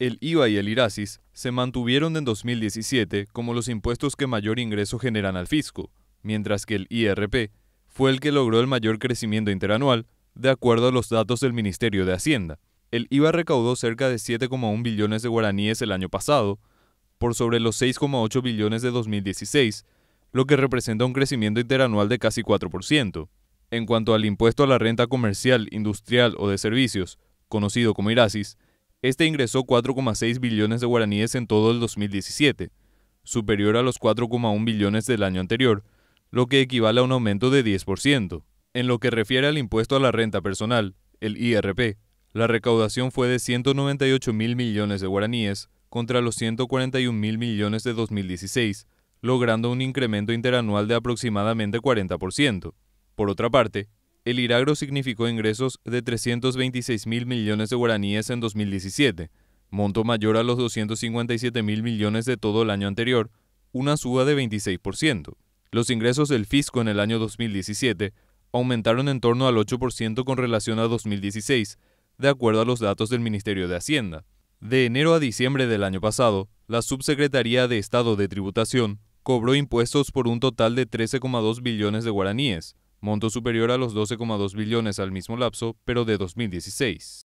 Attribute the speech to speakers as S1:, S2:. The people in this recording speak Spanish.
S1: El IVA y el IRASIS se mantuvieron en 2017 como los impuestos que mayor ingreso generan al fisco, mientras que el IRP fue el que logró el mayor crecimiento interanual, de acuerdo a los datos del Ministerio de Hacienda. El IVA recaudó cerca de 7,1 billones de guaraníes el año pasado, por sobre los 6,8 billones de 2016, lo que representa un crecimiento interanual de casi 4%. En cuanto al impuesto a la renta comercial, industrial o de servicios, conocido como IRASIS, este ingresó 4,6 billones de guaraníes en todo el 2017, superior a los 4,1 billones del año anterior, lo que equivale a un aumento de 10%. En lo que refiere al impuesto a la renta personal, el IRP, la recaudación fue de 198.000 millones de guaraníes contra los 141.000 millones de 2016, logrando un incremento interanual de aproximadamente 40%. Por otra parte, el Iragro significó ingresos de 326 mil millones de guaraníes en 2017, monto mayor a los 257 mil millones de todo el año anterior, una suba de 26%. Los ingresos del fisco en el año 2017 aumentaron en torno al 8% con relación a 2016, de acuerdo a los datos del Ministerio de Hacienda. De enero a diciembre del año pasado, la Subsecretaría de Estado de Tributación cobró impuestos por un total de 13,2 billones de guaraníes, monto superior a los 12,2 billones al mismo lapso, pero de 2016.